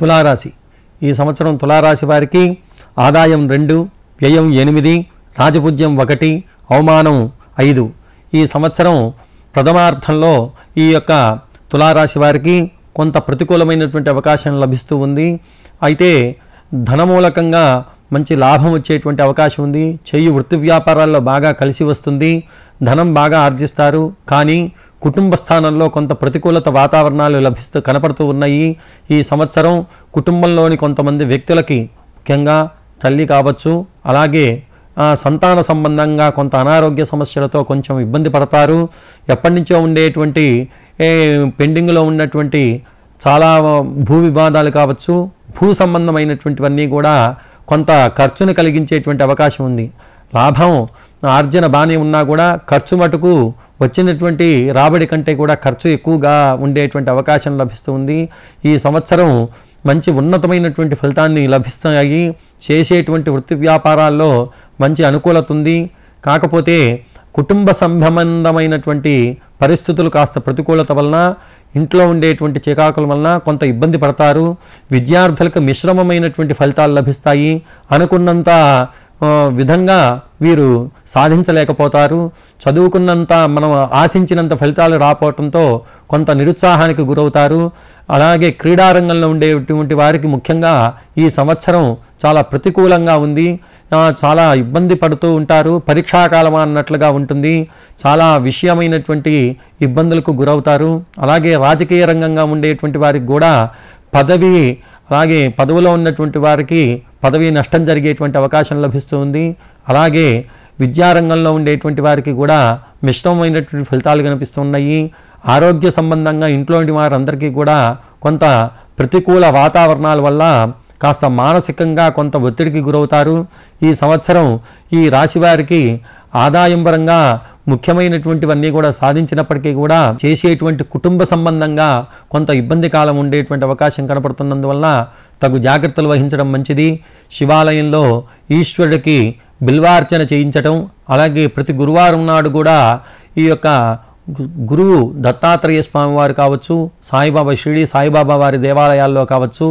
తులారాశి ఈ సంవత్సరం తులారాశి వారికి ఆదాయం రెండు వ్యయం ఎనిమిది రాజపూజ్యం ఒకటి అవమానం ఐదు ఈ సంవత్సరం ప్రథమార్థంలో ఈ యొక్క తులారాశి వారికి కొంత ప్రతికూలమైనటువంటి అవకాశం లభిస్తూ ఉంది అయితే ధనమూలకంగా మంచి లాభం వచ్చేటువంటి అవకాశం ఉంది చెయ్యి వృత్తి వ్యాపారాల్లో బాగా కలిసి వస్తుంది ధనం బాగా ఆర్జిస్తారు కానీ కుటుంబ స్థానంలో కొంత ప్రతికూలత వాతావరణాలు లభిస్తూ కనపడుతూ ఉన్నాయి ఈ సంవత్సరం కుటుంబంలోని కొంతమంది వ్యక్తులకి ముఖ్యంగా తల్లి కావచ్చు అలాగే సంతాన సంబంధంగా కొంత అనారోగ్య సమస్యలతో కొంచెం ఇబ్బంది పడతారు ఎప్పటి నుంచో ఉండేటువంటి పెండింగ్లో ఉన్నటువంటి చాలా భూ వివాదాలు కావచ్చు భూ సంబంధమైనటువంటివన్నీ కూడా కొంత ఖర్చును కలిగించేటువంటి అవకాశం ఉంది లాభం ఆర్జన బాగానే ఉన్నా కూడా ఖర్చు మటుకు వచ్చినటువంటి రాబడి కంటే కూడా ఖర్చు ఎక్కువగా ఉండేటువంటి అవకాశం లభిస్తుంది ఈ సంవత్సరం మంచి ఉన్నతమైనటువంటి ఫలితాన్ని లభిస్తాయి చేసేటువంటి వృత్తి వ్యాపారాల్లో మంచి అనుకూలత ఉంది కాకపోతే కుటుంబ సంబంధమైనటువంటి పరిస్థితులు కాస్త ప్రతికూలత వలన ఇంట్లో ఉండేటువంటి చికాకుల వలన కొంత ఇబ్బంది పడతారు విద్యార్థులకు మిశ్రమమైనటువంటి ఫలితాలు లభిస్తాయి అనుకున్నంత విధంగా వీరు సాధించలేకపోతారు చదువుకున్నంత మనం ఆశించినంత ఫలితాలు రాపోవటంతో కొంత నిరుత్సాహానికి గురవుతారు అలాగే క్రీడారంగంలో ఉండేటువంటి వారికి ముఖ్యంగా ఈ సంవత్సరం చాలా ప్రతికూలంగా ఉంది చాలా ఇబ్బంది పడుతూ ఉంటారు పరీక్షాకాలం అన్నట్లుగా ఉంటుంది చాలా విషయమైనటువంటి ఇబ్బందులకు గురవుతారు అలాగే రాజకీయ రంగంగా ఉండేటువంటి వారికి కూడా పదవి అలాగే పదవిలో ఉన్నటువంటి వారికి పదవి నష్టం జరిగేటువంటి అవకాశం లభిస్తుంది అలాగే విద్యారంగంలో ఉండేటువంటి వారికి కూడా మిశ్రమమైనటువంటి ఫలితాలు కనిపిస్తున్నాయి ఆరోగ్య సంబంధంగా ఇంట్లోని వారందరికీ కూడా కొంత ప్రతికూల వాతావరణాల వల్ల కాస్త మానసికంగా కొంత ఒత్తిడికి గురవుతారు ఈ సంవత్సరం ఈ రాశివారికి ఆదాయం పరంగా ముఖ్యమైనటువంటివన్నీ కూడా సాధించినప్పటికీ కూడా చేసేటువంటి కుటుంబ సంబంధంగా కొంత ఇబ్బంది కాలం ఉండేటువంటి అవకాశం కనపడుతున్నందువల్ల తగు జాగ్రత్తలు వహించడం మంచిది శివాలయంలో ఈశ్వరుడికి బిల్వార్చన చేయించటం అలాగే ప్రతి గురువారం నాడు కూడా ఈ యొక్క గురువు దత్తాత్రేయ స్వామివారు కావచ్చు సాయిబాబా షిరిడి సాయిబాబా వారి దేవాలయాల్లో కావచ్చు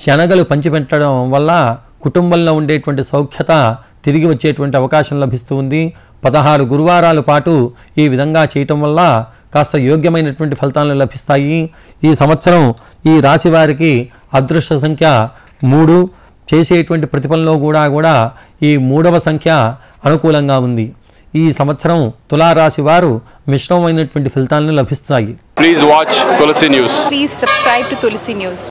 శనగలు పంచిపెట్టడం వల్ల కుటుంబంలో ఉండేటువంటి సౌఖ్యత తిరిగి వచ్చేటువంటి అవకాశం లభిస్తుంది పదహారు గురువారాల పాటు ఈ విధంగా చేయటం వల్ల కాస్త యోగ్యమైనటువంటి ఫలితాలను లభిస్తాయి ఈ సంవత్సరం ఈ రాశి వారికి అదృష్ట సంఖ్య మూడు చేసేటువంటి ప్రతిఫలంలో కూడా కూడా ఈ మూడవ సంఖ్య అనుకూలంగా ఉంది ఈ సంవత్సరం తులారాశి వారు మిశ్రమమైనటువంటి ఫలితాలను లభిస్తాయి please watch Tulasi News please subscribe to Tulasi news